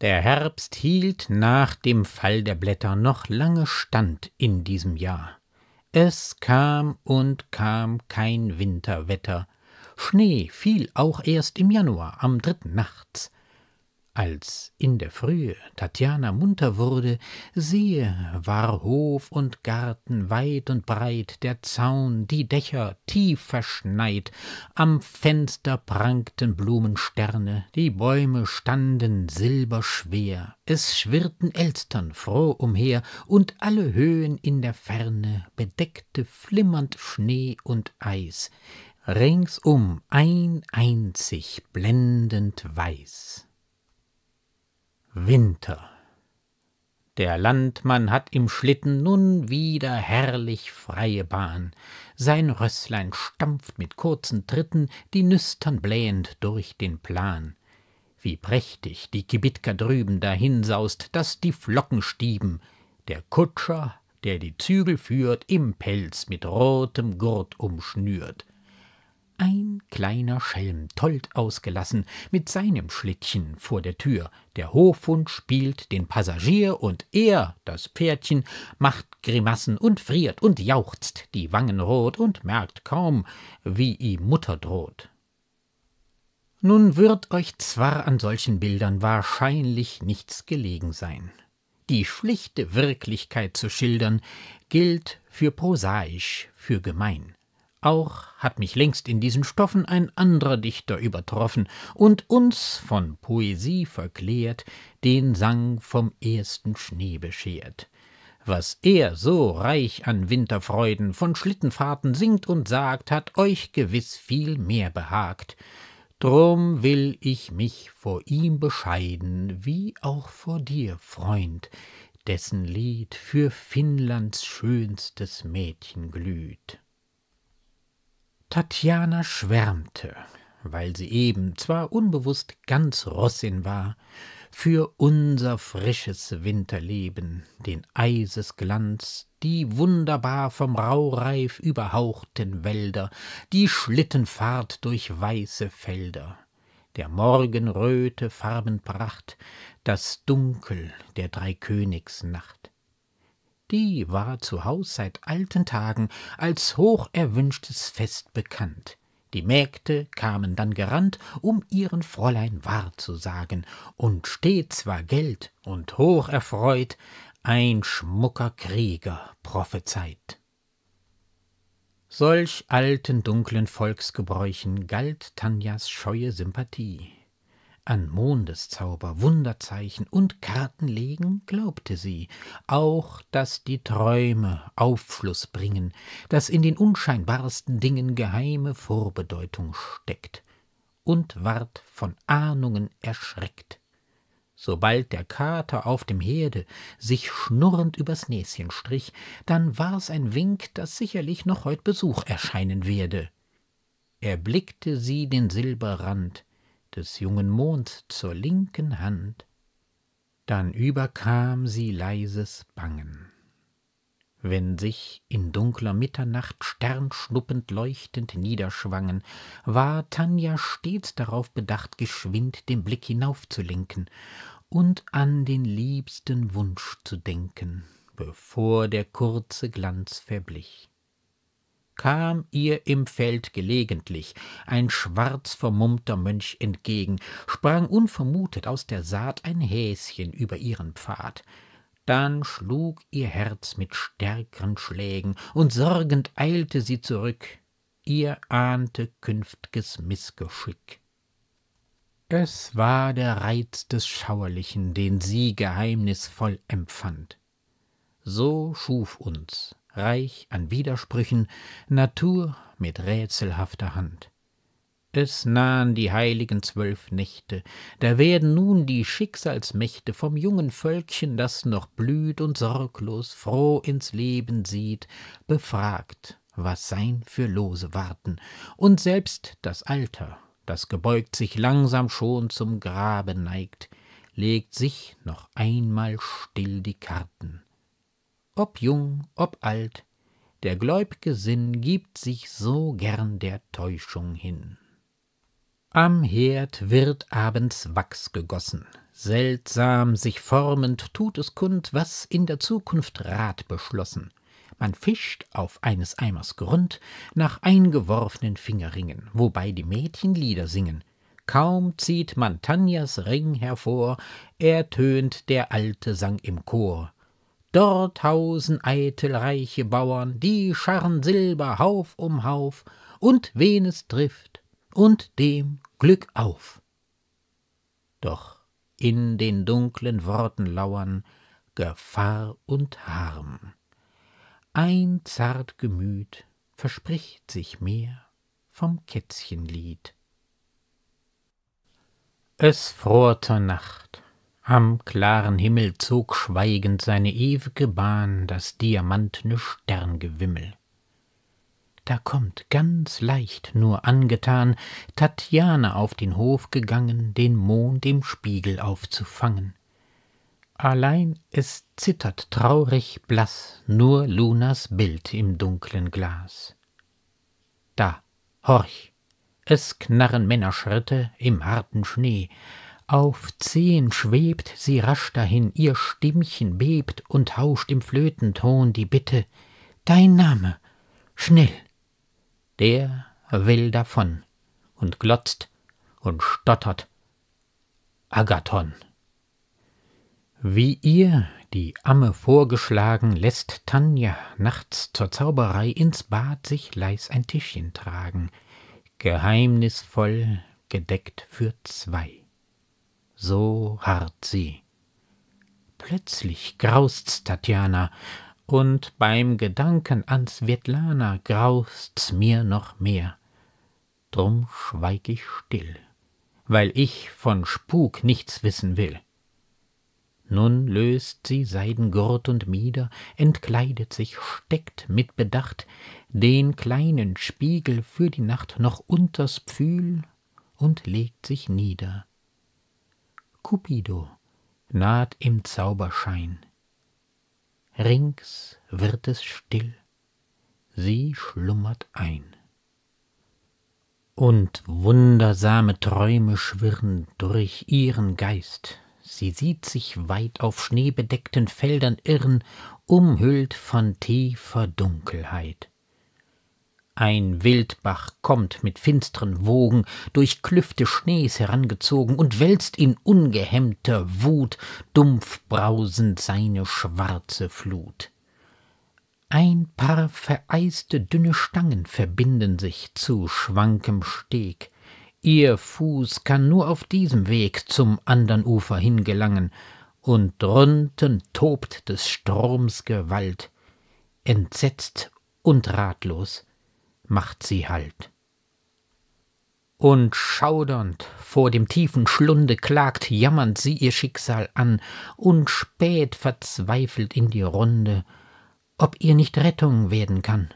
Der Herbst hielt nach dem Fall der Blätter noch lange stand in diesem Jahr. Es kam und kam kein Winterwetter. Schnee fiel auch erst im Januar am dritten nachts. Als in der Frühe Tatjana munter wurde, siehe, war Hof und Garten weit und breit, der Zaun, die Dächer tief verschneit, am Fenster prangten Blumensterne, die Bäume standen silberschwer, es schwirrten Elstern froh umher, und alle Höhen in der Ferne bedeckte flimmernd Schnee und Eis, ringsum ein einzig blendend weiß. Winter. Der Landmann hat im Schlitten nun wieder herrlich freie Bahn. Sein Rösslein stampft mit kurzen Tritten, die nüstern blähend durch den Plan. Wie prächtig die Kibitka drüben dahinsaust, daß die Flocken stieben. Der Kutscher, der die Zügel führt, im Pelz mit rotem Gurt umschnürt. Ein kleiner Schelm, tollt ausgelassen, mit seinem Schlittchen vor der Tür. Der Hofhund spielt den Passagier und er, das Pferdchen, macht Grimassen und friert und jauchzt die Wangen rot und merkt kaum, wie ihm Mutter droht. Nun wird euch zwar an solchen Bildern wahrscheinlich nichts gelegen sein. Die schlichte Wirklichkeit zu schildern, gilt für prosaisch, für gemein. Auch hat mich längst in diesen Stoffen ein anderer Dichter übertroffen und uns von Poesie verklärt, den Sang vom ersten Schnee beschert. Was er so reich an Winterfreuden von Schlittenfahrten singt und sagt, hat euch gewiss viel mehr behagt. Drum will ich mich vor ihm bescheiden, wie auch vor dir, Freund, dessen Lied für Finnlands schönstes Mädchen glüht. Tatjana schwärmte, weil sie eben zwar unbewusst ganz Rossin war, für unser frisches Winterleben, den Eisesglanz, die wunderbar vom Raureif überhauchten Wälder, die Schlittenfahrt durch weiße Felder, der Morgenröte Farbenpracht, das Dunkel der Dreikönigsnacht die war zu Haus seit alten Tagen als hoch erwünschtes Fest bekannt. Die Mägde kamen dann gerannt, um ihren Fräulein wahrzusagen, und stets war Geld und hoch erfreut ein schmucker Krieger prophezeit. Solch alten dunklen Volksgebräuchen galt Tanjas scheue Sympathie. An Mondeszauber, Wunderzeichen und Kartenlegen glaubte sie, auch dass die Träume Aufschluss bringen, dass in den unscheinbarsten Dingen geheime Vorbedeutung steckt, und ward von Ahnungen erschreckt. Sobald der Kater auf dem Herde sich schnurrend übers Näschen strich, dann war's ein Wink, daß sicherlich noch heut Besuch erscheinen werde. Erblickte sie den Silberrand, des jungen Mond zur linken Hand, dann überkam sie leises Bangen. Wenn sich in dunkler Mitternacht sternschnuppend leuchtend niederschwangen, war Tanja stets darauf bedacht, geschwind den Blick hinaufzulenken und an den liebsten Wunsch zu denken, bevor der kurze Glanz verblich kam ihr im Feld gelegentlich ein schwarz vermummter Mönch entgegen, sprang unvermutet aus der Saat ein Häschen über ihren Pfad. Dann schlug ihr Herz mit stärkeren Schlägen, und sorgend eilte sie zurück, ihr ahnte künftges Missgeschick. Es war der Reiz des Schauerlichen, den sie geheimnisvoll empfand. So schuf uns reich an Widersprüchen, Natur mit rätselhafter Hand. Es nahen die heiligen zwölf Nächte, da werden nun die Schicksalsmächte vom jungen Völkchen, das noch blüht und sorglos froh ins Leben sieht, befragt, was sein für Lose warten, und selbst das Alter, das gebeugt sich langsam schon zum Grabe neigt, legt sich noch einmal still die Karten ob jung, ob alt, der gläub'ge Sinn gibt sich so gern der Täuschung hin. Am Herd wird abends Wachs gegossen, seltsam sich formend tut es kund, was in der Zukunft Rat beschlossen. Man fischt auf eines Eimers Grund nach eingeworfenen Fingerringen, wobei die Mädchen Lieder singen. Kaum zieht man Tanjas Ring hervor, ertönt der alte Sang im Chor. Dort hausen eitel reiche Bauern, die scharren Silber Hauf um Hauf, und wen es trifft, und dem Glück auf. Doch in den dunklen Worten lauern Gefahr und Harm. Ein zart Gemüt verspricht sich mehr vom Kätzchenlied. Es fror zur Nacht, am klaren Himmel zog schweigend seine ewige Bahn das diamantne Sterngewimmel. Da kommt ganz leicht nur angetan Tatjana auf den Hof gegangen, den Mond im Spiegel aufzufangen. Allein es zittert traurig blass nur Lunas Bild im dunklen Glas. Da, horch, es knarren Männerschritte im harten Schnee, auf Zehen schwebt sie rasch dahin, ihr Stimmchen bebt und hauscht im Flötenton die Bitte Dein Name, schnell. Der will davon und glotzt und stottert. Agathon. Wie ihr die Amme vorgeschlagen, lässt Tanja nachts zur Zauberei ins Bad sich leis ein Tischchen tragen, geheimnisvoll gedeckt für zwei so hart sie. Plötzlich graust's Tatjana, und beim Gedanken ans Svetlana graust's mir noch mehr. Drum schweig ich still, weil ich von Spuk nichts wissen will. Nun löst sie Seidengurt und Mieder, entkleidet sich, steckt mit Bedacht den kleinen Spiegel für die Nacht noch unters Pfühl und legt sich nieder Cupido naht im Zauberschein. Rings wird es still, sie schlummert ein. Und wundersame Träume schwirren durch ihren Geist. Sie sieht sich weit auf schneebedeckten Feldern irren, umhüllt von tiefer Dunkelheit. Ein Wildbach kommt mit finstren Wogen, durch Klüfte Schnees herangezogen und wälzt in ungehemmter Wut dumpf brausend seine schwarze Flut. Ein paar vereiste dünne Stangen verbinden sich zu schwankem Steg. Ihr Fuß kann nur auf diesem Weg zum andern Ufer hingelangen, und drunten tobt des Stroms Gewalt. Entsetzt und ratlos macht sie Halt. Und schaudernd vor dem tiefen Schlunde klagt jammernd sie ihr Schicksal an und spät verzweifelt in die Runde, ob ihr nicht Rettung werden kann.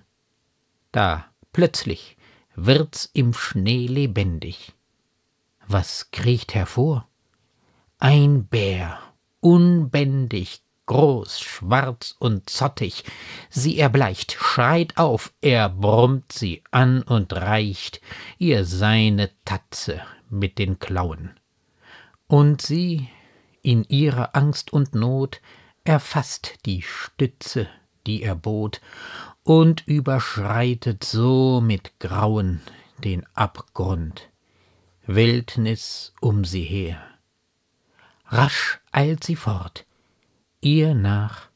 Da, plötzlich, wird's im Schnee lebendig. Was kriecht hervor? Ein Bär, unbändig, groß, schwarz und zottig. Sie erbleicht, schreit auf, er brummt sie an und reicht ihr seine Tatze mit den Klauen. Und sie, in ihrer Angst und Not, erfasst die Stütze, die er bot, und überschreitet so mit Grauen den Abgrund. Wildnis um sie her. Rasch eilt sie fort, ihr nach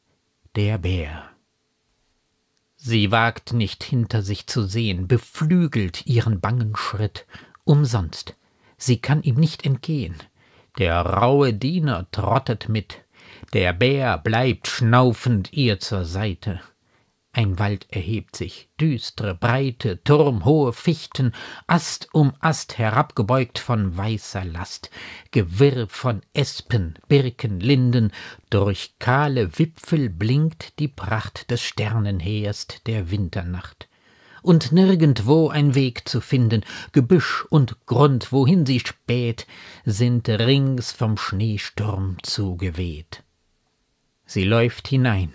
der Bär. Sie wagt nicht hinter sich zu sehen, beflügelt ihren bangen Schritt, umsonst, sie kann ihm nicht entgehen. Der raue Diener trottet mit, der Bär bleibt schnaufend ihr zur Seite. Ein Wald erhebt sich, düstre, breite, turmhohe Fichten, Ast um Ast herabgebeugt von weißer Last, Gewirr von Espen, Birken, Linden, durch kahle Wipfel blinkt die Pracht des Sternenheers der Winternacht. Und nirgendwo ein Weg zu finden, Gebüsch und Grund, wohin sie späht, sind rings vom Schneesturm zugeweht. Sie läuft hinein,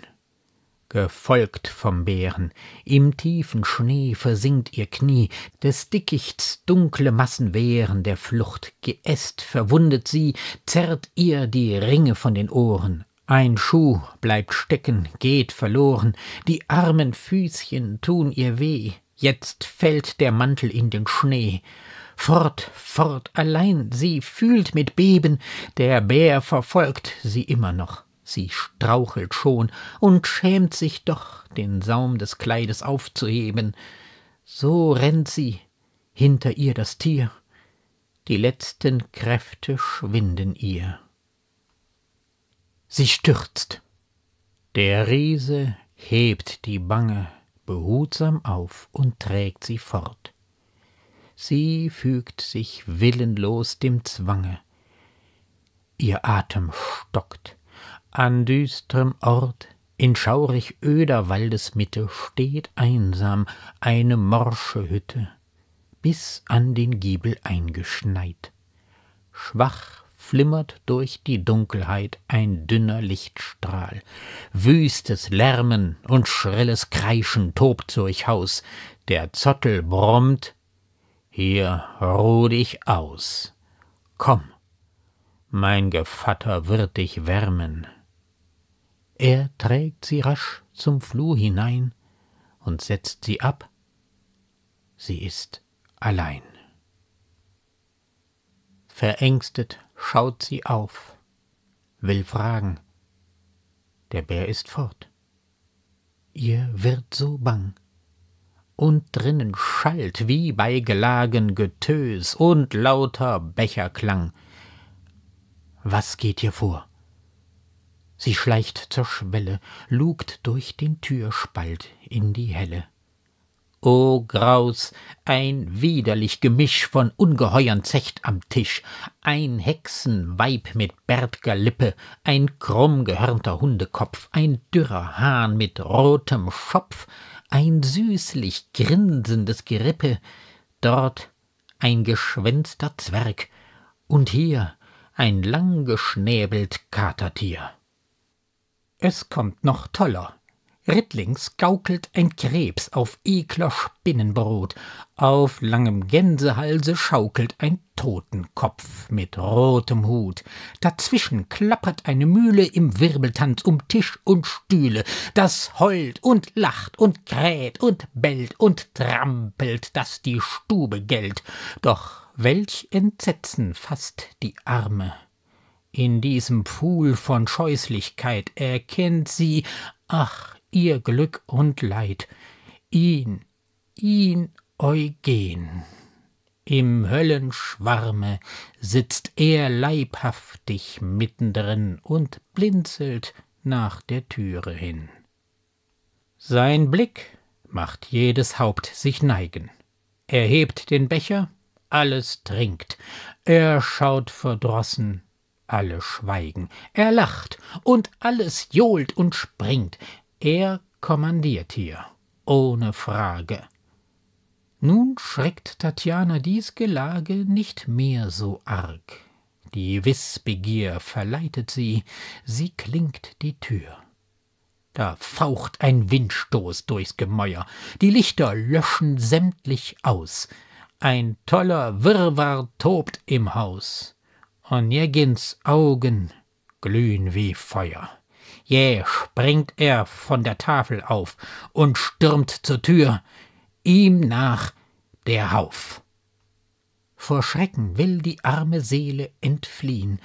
gefolgt vom Bären. Im tiefen Schnee versinkt ihr Knie, des Dickichts dunkle Massen wehren der Flucht. Geäst verwundet sie, zerrt ihr die Ringe von den Ohren. Ein Schuh bleibt stecken, geht verloren, die armen Füßchen tun ihr weh. Jetzt fällt der Mantel in den Schnee. Fort, fort, allein sie fühlt mit Beben, der Bär verfolgt sie immer noch. Sie strauchelt schon und schämt sich doch, den Saum des Kleides aufzuheben. So rennt sie, hinter ihr das Tier. Die letzten Kräfte schwinden ihr. Sie stürzt. Der Riese hebt die Bange behutsam auf und trägt sie fort. Sie fügt sich willenlos dem Zwange. Ihr Atem stockt. An düstrem Ort, in schaurig öder Waldesmitte, steht einsam eine morsche Hütte, bis an den Giebel eingeschneit. Schwach flimmert durch die Dunkelheit ein dünner Lichtstrahl. Wüstes Lärmen und schrilles Kreischen tobt durch Haus. Der Zottel brummt, hier ruh dich aus. Komm, mein Gevatter wird dich wärmen. Er trägt sie rasch zum Flur hinein und setzt sie ab. Sie ist allein. Verängstet schaut sie auf, will fragen. Der Bär ist fort. Ihr wird so bang. Und drinnen schallt wie bei Gelagen Getös und lauter Becherklang. Was geht hier vor? Sie schleicht zur Schwelle, lugt durch den Türspalt in die Helle. O Graus, ein widerlich Gemisch von Ungeheuern zecht am Tisch, ein Hexenweib mit bärtger Lippe, ein krummgehörnter Hundekopf, ein dürrer Hahn mit rotem Schopf, ein süßlich grinsendes Gerippe, dort ein geschwänzter Zwerg und hier ein langgeschnäbelt Katertier. Es kommt noch toller. Rittlings gaukelt ein Krebs auf ekler Spinnenbrot, auf langem Gänsehalse schaukelt ein Totenkopf mit rotem Hut. Dazwischen klappert eine Mühle im Wirbeltanz um Tisch und Stühle, das heult und lacht und kräht und bellt und trampelt, daß die Stube gellt. Doch welch Entsetzen faßt die Arme! In diesem Pfuhl von Scheußlichkeit erkennt sie, ach, ihr Glück und Leid, ihn, ihn Eugen. Im Höllenschwarme sitzt er leibhaftig mittendrin und blinzelt nach der Türe hin. Sein Blick macht jedes Haupt sich neigen. Er hebt den Becher, alles trinkt. Er schaut verdrossen alle schweigen, er lacht, und alles johlt und springt, er kommandiert hier, ohne Frage. Nun schreckt Tatjana dies Gelage nicht mehr so arg. Die Wissbegier verleitet sie, sie klingt die Tür. Da faucht ein Windstoß durchs Gemäuer, die Lichter löschen sämtlich aus, ein toller Wirrwarr tobt im Haus. Onegens Augen glühen wie Feuer. Jäh springt er von der Tafel auf und stürmt zur Tür. Ihm nach der Hauf. Vor Schrecken will die arme Seele entfliehen,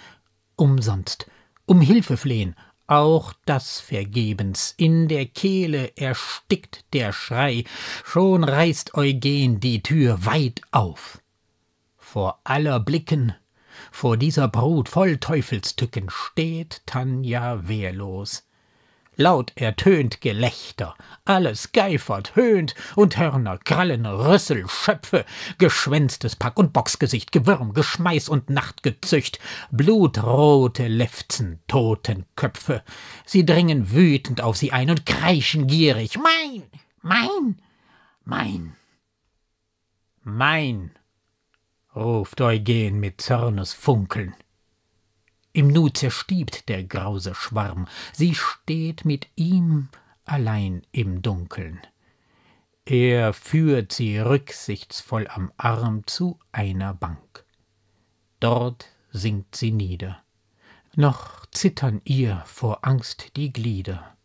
umsonst, um Hilfe flehen, auch das vergebens, in der Kehle erstickt der Schrei, schon reißt Eugen die Tür weit auf. Vor aller Blicken vor dieser Brut voll Teufelstücken steht Tanja wehrlos. Laut ertönt Gelächter, alles geifert, höhnt, und Hörner, Krallen, Rüssel, Schöpfe, geschwänztes Pack und Boxgesicht, Gewürm, Geschmeiß und Nachtgezücht, blutrote Lefzen, Totenköpfe. Sie dringen wütend auf sie ein und kreischen gierig, mein, mein, mein, mein ruft Eugen mit Zornesfunkeln. Im Nu zerstiebt der grause Schwarm, sie steht mit ihm allein im Dunkeln. Er führt sie rücksichtsvoll am Arm zu einer Bank. Dort sinkt sie nieder. Noch zittern ihr vor Angst die Glieder.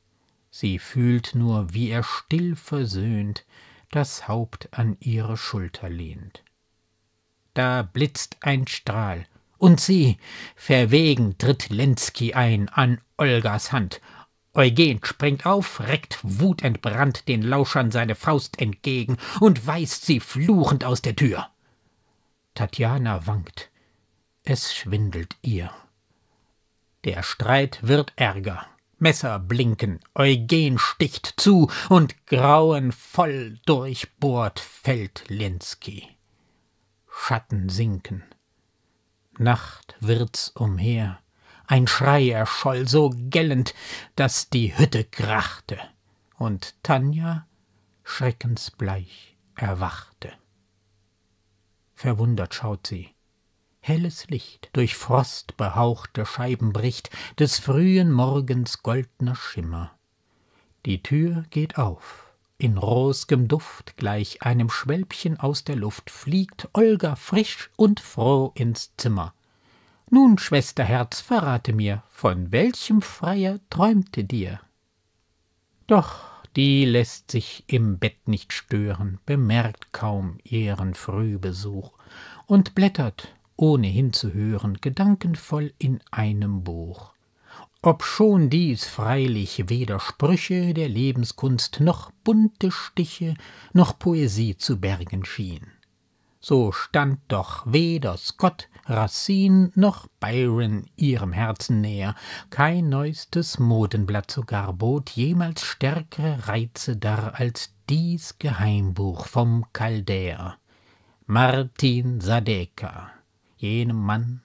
Sie fühlt nur, wie er still versöhnt das Haupt an ihre Schulter lehnt da blitzt ein Strahl. Und sieh, verwegen tritt Lenski ein an Olgas Hand. Eugen springt auf, reckt wutentbrannt den Lauschern seine Faust entgegen und weist sie fluchend aus der Tür. Tatjana wankt, es schwindelt ihr. Der Streit wird ärger. Messer blinken, Eugen sticht zu und grauenvoll durchbohrt fällt Lenski. Schatten sinken. Nacht wird's umher, ein Schrei erscholl so gellend, daß die Hütte krachte, und Tanja schreckensbleich erwachte. Verwundert schaut sie. Helles Licht durch frostbehauchte Scheiben bricht, des frühen Morgens goldner Schimmer. Die Tür geht auf in ros'gem Duft, gleich einem Schwälbchen aus der Luft, fliegt Olga frisch und froh ins Zimmer. Nun, Schwesterherz, verrate mir, von welchem Freier träumte dir? Doch die lässt sich im Bett nicht stören, bemerkt kaum ihren Frühbesuch und blättert, ohne hinzuhören, gedankenvoll in einem Buch. Obschon dies freilich weder Sprüche der Lebenskunst noch bunte Stiche noch Poesie zu bergen schien. So stand doch weder Scott, Racine noch Byron ihrem Herzen näher, kein neuestes Modenblatt sogar bot jemals stärkere Reize dar als dies Geheimbuch vom Caldär. Martin Sadeka, jenem Mann,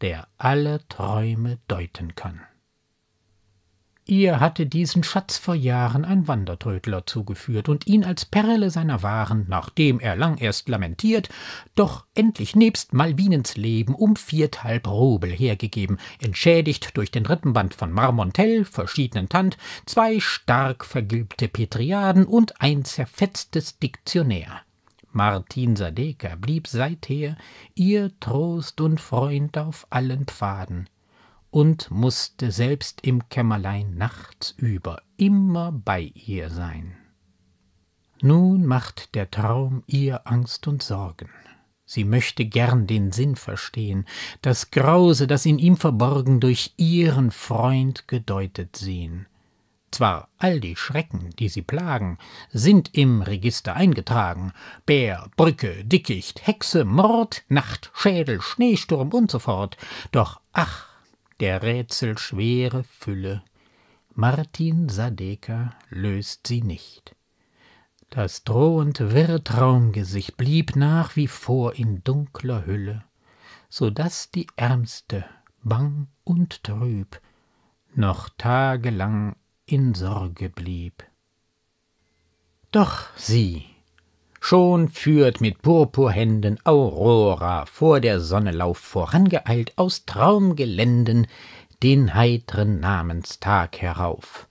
der alle Träume deuten kann. Ihr hatte diesen Schatz vor Jahren ein Wandertrödler zugeführt und ihn als Perle seiner Waren, nachdem er lang erst lamentiert, doch endlich nebst Malvinens Leben um vierthalb Rubel hergegeben, entschädigt durch den Rippenband von Marmontell, verschiedenen Tant, zwei stark vergilbte Petriaden und ein zerfetztes Diktionär. Martin Sadeka blieb seither ihr Trost und Freund auf allen Pfaden und musste selbst im Kämmerlein nachts über immer bei ihr sein. Nun macht der Traum ihr Angst und Sorgen. Sie möchte gern den Sinn verstehen, das Grause, das in ihm verborgen, durch ihren Freund gedeutet sehen. Zwar all die Schrecken, die sie plagen, sind im Register eingetragen. Bär, Brücke, Dickicht, Hexe, Mord, Nacht, Schädel, Schneesturm und so fort. Doch ach, der Rätsel schwere Fülle. Martin Sadeka löst sie nicht. Das drohend wirre Traumgesicht blieb nach wie vor in dunkler Hülle, so daß die Ärmste, bang und trüb, noch tagelang in Sorge blieb. Doch sie, Schon führt mit purpurhänden Aurora vor der Sonne Lauf vorangeeilt aus Traumgeländen den heitren Namenstag herauf.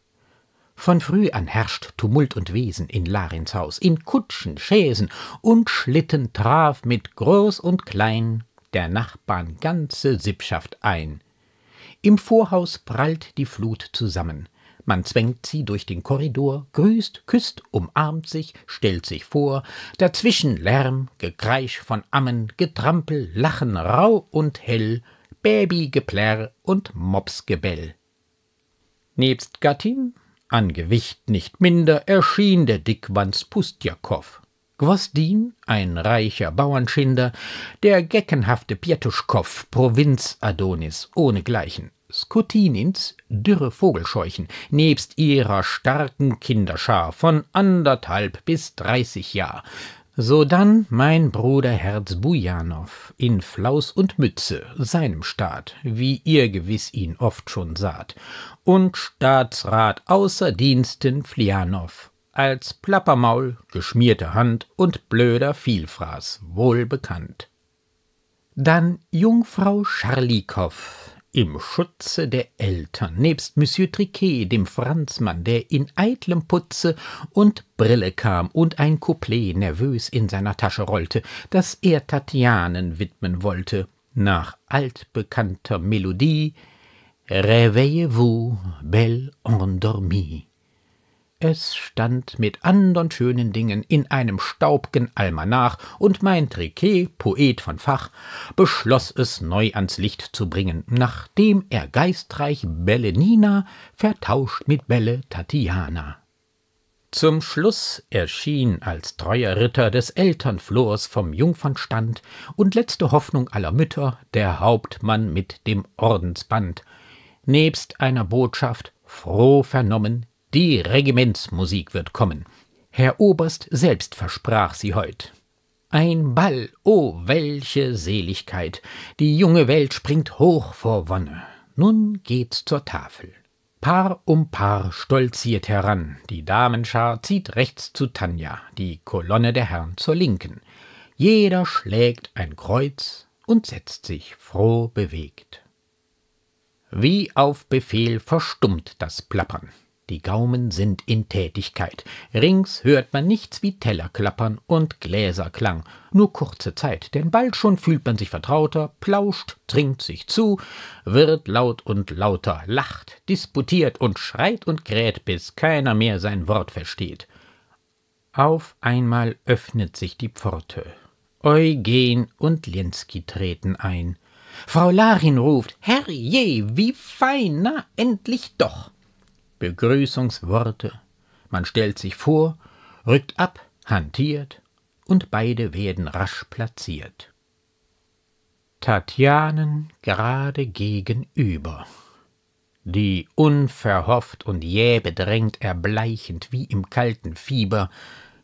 Von früh an herrscht Tumult und Wesen in Larins Haus, in Kutschen, Chaisen und Schlitten traf mit groß und klein der Nachbarn ganze Sippschaft ein. Im Vorhaus prallt die Flut zusammen, man zwängt sie durch den Korridor, grüßt, küsst, umarmt sich, stellt sich vor, dazwischen Lärm, Gekreisch von Ammen, Getrampel, Lachen rau und hell, Babygeplärr und Mopsgebell. Nebst Gattin, an Gewicht nicht minder, erschien der Dickwanz Pustjakow. Gwosdin, ein reicher Bauernschinder, der geckenhafte Pietuschkow, Provinzadonis ohnegleichen. Skutinins dürre Vogelscheuchen, nebst ihrer starken Kinderschar von anderthalb bis dreißig Jahr. Sodann mein Bruder Herz Bujanow in Flaus und Mütze, seinem Staat, wie ihr gewiß ihn oft schon saht, und Staatsrat außer Diensten Flianow, als Plappermaul, geschmierte Hand und blöder Vielfraß, wohl bekannt. Dann Jungfrau Scharlikow, im Schutze der Eltern, nebst Monsieur Triquet, dem Franzmann, der in eitlem Putze und Brille kam und ein Couplet nervös in seiner Tasche rollte, das er Tatianen widmen wollte, nach altbekannter Melodie Réveillez-vous, belle endormie. Es stand mit andern schönen Dingen in einem staubgen Almanach, und mein Triquet, Poet von Fach, beschloss es neu ans Licht zu bringen, nachdem er geistreich Bellenina vertauscht mit Belle Tatiana. Zum Schluss erschien als treuer Ritter des Elternflors vom Jungfernstand und letzte Hoffnung aller Mütter der Hauptmann mit dem Ordensband, nebst einer Botschaft, froh vernommen, die Regimentsmusik wird kommen. Herr Oberst selbst versprach sie heut. Ein Ball, o oh, welche Seligkeit! Die junge Welt springt hoch vor Wonne. Nun geht's zur Tafel. Paar um Paar stolziert heran, die Damenschar zieht rechts zu Tanja, die Kolonne der Herren zur Linken. Jeder schlägt ein Kreuz und setzt sich froh bewegt. Wie auf Befehl verstummt das Plappern die Gaumen sind in Tätigkeit. Rings hört man nichts wie Tellerklappern und Gläserklang. Nur kurze Zeit, denn bald schon fühlt man sich vertrauter, plauscht, trinkt sich zu, wird laut und lauter, lacht, disputiert und schreit und kräht, bis keiner mehr sein Wort versteht. Auf einmal öffnet sich die Pforte. Eugen und Lenski treten ein. Frau Larin ruft, Herrje, wie fein, na endlich doch! Begrüßungsworte. Man stellt sich vor, rückt ab, hantiert, und beide werden rasch platziert. Tatjanen gerade gegenüber. Die unverhofft und jäh bedrängt erbleichend wie im kalten Fieber,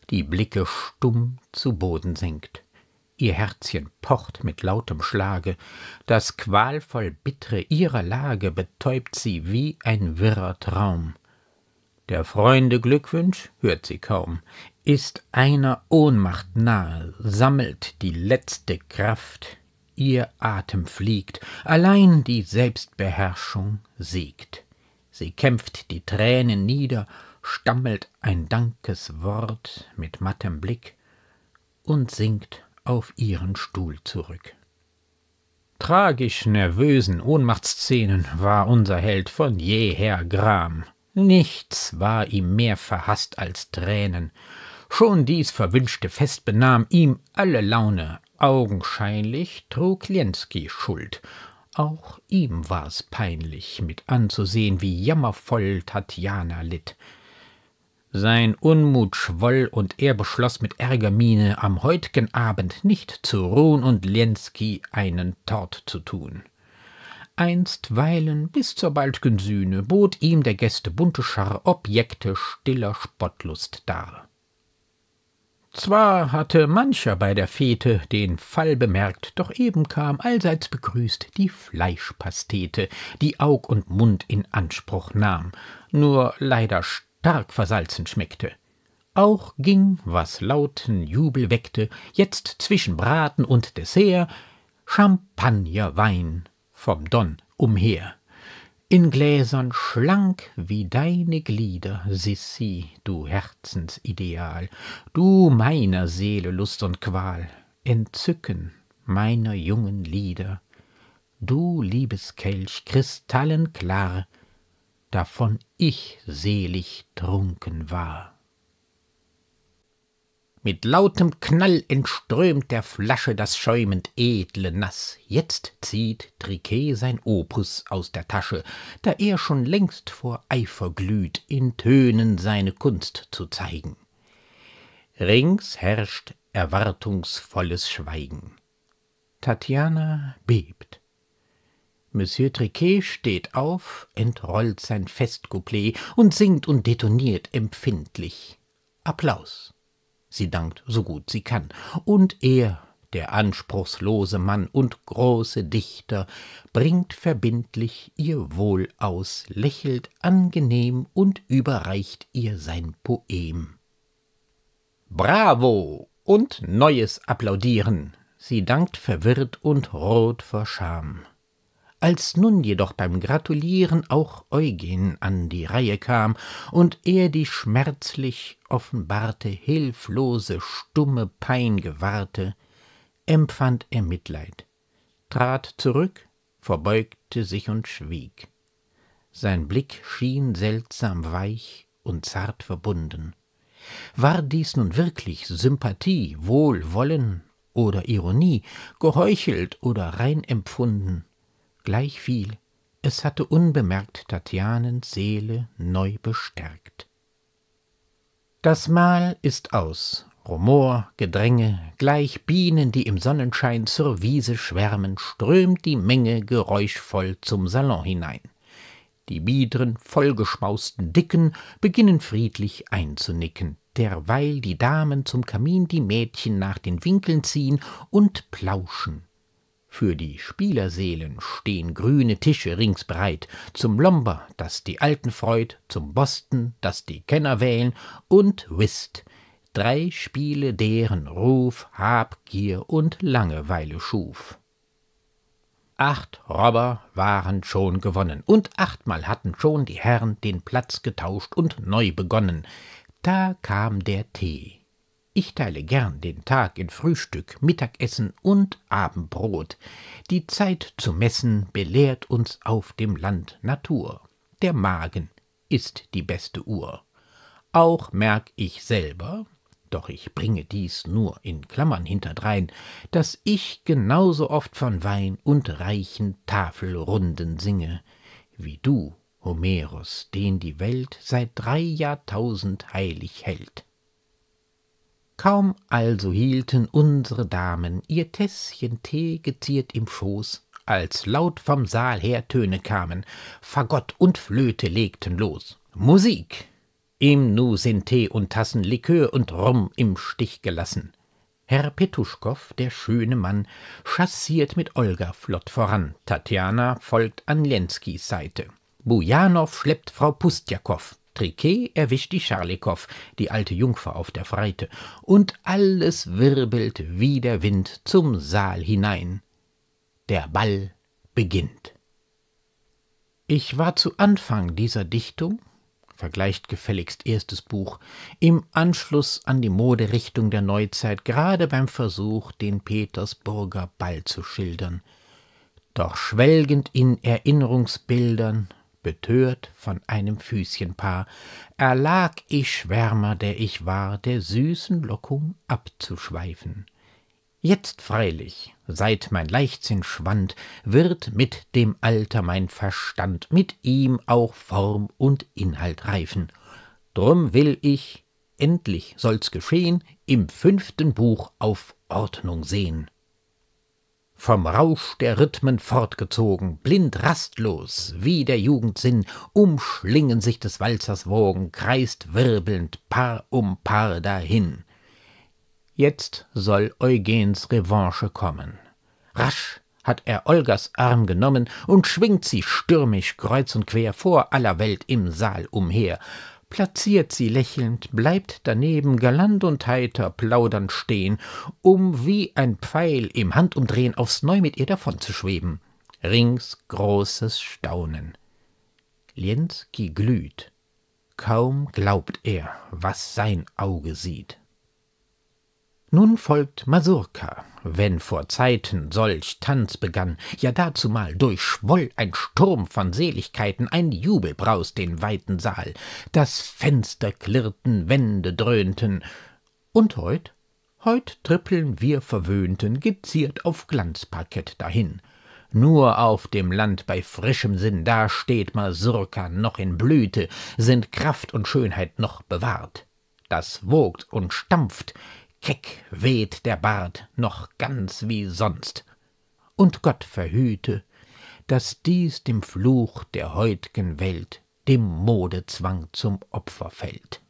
die Blicke stumm zu Boden senkt. Ihr Herzchen pocht mit lautem Schlage, das qualvoll bittre ihrer Lage betäubt sie wie ein wirrer Traum. Der Freunde Glückwunsch hört sie kaum, ist einer Ohnmacht nahe, sammelt die letzte Kraft, ihr Atem fliegt, allein die Selbstbeherrschung siegt. Sie kämpft die Tränen nieder, stammelt ein Dankeswort mit mattem Blick und singt auf ihren Stuhl zurück. Tragisch nervösen Ohnmachtsszenen war unser Held von jeher Gram. Nichts war ihm mehr verhaßt als Tränen. Schon dies verwünschte Fest benahm ihm alle Laune. Augenscheinlich trug Lenski Schuld. Auch ihm war's peinlich, mit anzusehen, wie jammervoll Tatjana litt. Sein Unmut schwoll, und er beschloss mit Ärgermiene, am heutigen Abend nicht zu ruhen und Lenski einen Tort zu tun. Einstweilen bis zur baldgen Sühne bot ihm der Gäste bunte Schar Objekte stiller Spottlust dar. Zwar hatte mancher bei der Fete den Fall bemerkt, doch eben kam allseits begrüßt die Fleischpastete, die Aug und Mund in Anspruch nahm. Nur leider stark versalzen schmeckte. Auch ging, was lauten Jubel weckte, jetzt zwischen Braten und Dessert Champagnerwein vom Don umher. In Gläsern schlank wie deine Glieder, Sissi, du Herzensideal, du meiner Seele Lust und Qual, Entzücken meiner jungen Lieder, du Liebeskelch kristallenklar, davon ich selig trunken war. Mit lautem Knall entströmt der Flasche das schäumend edle Nass. Jetzt zieht Triquet sein Opus aus der Tasche, da er schon längst vor Eifer glüht, in Tönen seine Kunst zu zeigen. Rings herrscht erwartungsvolles Schweigen. Tatjana bebt. Monsieur Triquet steht auf, entrollt sein Festcouplet und singt und detoniert empfindlich. Applaus. Sie dankt so gut sie kann. Und er, der anspruchslose Mann und große Dichter, bringt verbindlich ihr Wohl aus, lächelt angenehm und überreicht ihr sein Poem. Bravo! Und neues Applaudieren. Sie dankt verwirrt und rot vor Scham. Als nun jedoch beim Gratulieren auch Eugen an die Reihe kam und er die schmerzlich offenbarte, hilflose, stumme Pein gewahrte, empfand er Mitleid, trat zurück, verbeugte sich und schwieg. Sein Blick schien seltsam weich und zart verbunden. War dies nun wirklich Sympathie, Wohlwollen oder Ironie, geheuchelt oder rein empfunden? gleichviel, es hatte unbemerkt Tatjanens Seele neu bestärkt. Das Mahl ist aus, Rumor, Gedränge, gleich Bienen, die im Sonnenschein zur Wiese schwärmen, strömt die Menge geräuschvoll zum Salon hinein. Die biedren, vollgeschmausten Dicken beginnen friedlich einzunicken, derweil die Damen zum Kamin die Mädchen nach den Winkeln ziehen und plauschen für die Spielerseelen stehen grüne Tische ringsbreit, zum Lomber, das die Alten freut, zum Boston, das die Kenner wählen, und Whist, drei Spiele, deren Ruf Habgier und Langeweile schuf. Acht Robber waren schon gewonnen, und achtmal hatten schon die Herren den Platz getauscht und neu begonnen. Da kam der Tee. Ich teile gern den Tag in Frühstück, Mittagessen und Abendbrot. Die Zeit zu messen belehrt uns auf dem Land Natur. Der Magen ist die beste Uhr. Auch merk ich selber, doch ich bringe dies nur in Klammern hinterdrein, dass ich genauso oft von Wein und reichen Tafelrunden singe, wie du, Homerus, den die Welt seit drei Jahrtausend heilig hält. Kaum also hielten unsre Damen ihr Täßchen Tee geziert im Schoß, als laut vom Saal her Töne kamen, Fagott und Flöte legten los. Musik! Im Nu sind Tee und Tassen, Likör und Rum im Stich gelassen. Herr Petuschkow, der schöne Mann, chassiert mit Olga flott voran, Tatjana folgt an Lenskis Seite. Bujanow schleppt Frau Pustjakow, Triquet erwischt die Scharlikow, die alte Jungfer auf der Freite, und alles wirbelt wie der Wind zum Saal hinein. Der Ball beginnt. Ich war zu Anfang dieser Dichtung, vergleicht gefälligst erstes Buch, im Anschluss an die Moderichtung der Neuzeit gerade beim Versuch, den Petersburger Ball zu schildern. Doch schwelgend in Erinnerungsbildern betört von einem Füßchenpaar, erlag ich Schwärmer, der ich war, der süßen Lockung abzuschweifen. Jetzt freilich, seit mein Leichtsinn schwand, wird mit dem Alter mein Verstand, mit ihm auch Form und Inhalt reifen. Drum will ich, endlich soll's geschehn, im fünften Buch auf Ordnung sehen vom Rausch der Rhythmen fortgezogen, blind rastlos, wie der Jugendsinn, umschlingen sich des Walzers Wogen, kreist wirbelnd Paar um Paar dahin. Jetzt soll Eugens Revanche kommen. Rasch hat er Olgas Arm genommen und schwingt sie stürmisch kreuz und quer vor aller Welt im Saal umher platziert sie lächelnd, bleibt daneben galant und heiter plaudernd stehen, um wie ein Pfeil im Handumdrehen aufs Neu mit ihr davonzuschweben. Rings großes Staunen. Lienski glüht. Kaum glaubt er, was sein Auge sieht. Nun folgt Masurka, wenn vor Zeiten solch Tanz begann, ja dazumal durchschwoll ein Sturm von Seligkeiten, ein Jubelbraus den weiten Saal, das Fenster klirrten, Wände dröhnten, und heut, heut trippeln wir Verwöhnten geziert auf Glanzparkett dahin, nur auf dem Land bei frischem Sinn, da steht Masurka noch in Blüte, sind Kraft und Schönheit noch bewahrt. Das wogt und stampft, keck weht der Bart noch ganz wie sonst. Und Gott verhüte, dass dies dem Fluch der heut'gen Welt, dem Modezwang zum Opfer fällt.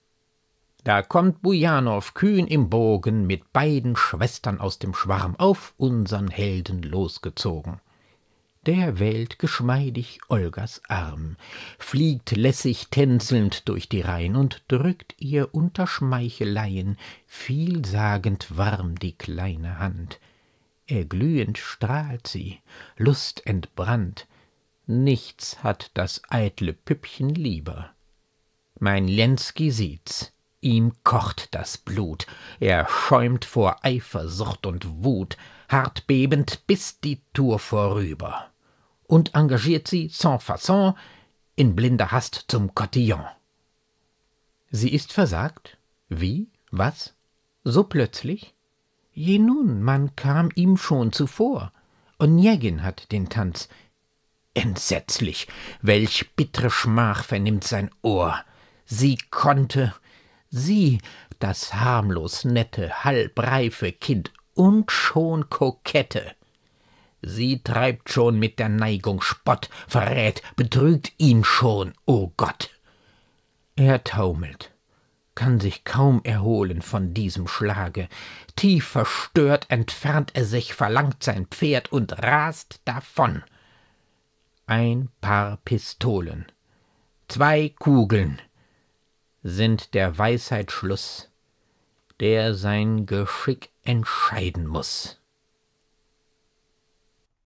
Da kommt Bujanow kühn im Bogen mit beiden Schwestern aus dem Schwarm auf unsern Helden losgezogen der wählt geschmeidig Olgas Arm, fliegt lässig tänzelnd durch die Reihen und drückt ihr unter Schmeicheleien vielsagend warm die kleine Hand. Erglühend strahlt sie, Lust entbrannt, nichts hat das eitle Püppchen lieber. Mein Lenski sieht's, Ihm kocht das Blut, er schäumt vor Eifersucht und Wut, hartbebend bis die Tour vorüber und engagiert sie sans façon in blinder Hast zum Cotillon. Sie ist versagt? Wie? Was? So plötzlich? Je nun, man kam ihm schon zuvor. Onegin hat den Tanz. Entsetzlich! Welch bittere Schmach vernimmt sein Ohr! Sie konnte, sie, das harmlos nette, halbreife Kind, und schon Kokette. Sie treibt schon mit der Neigung Spott, verrät, betrügt ihn schon, o oh Gott. Er taumelt, kann sich kaum erholen von diesem Schlage. Tief verstört entfernt er sich, verlangt sein Pferd und rast davon. Ein paar Pistolen, zwei Kugeln sind der Weisheit Schluss, der sein Geschick entscheiden muß.